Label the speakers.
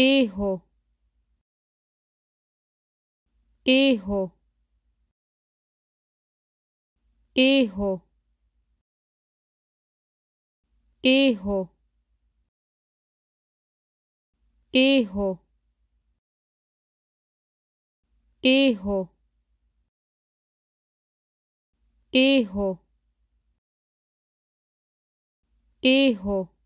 Speaker 1: hijo hijo hijo hijo hijo hijo hijo hijo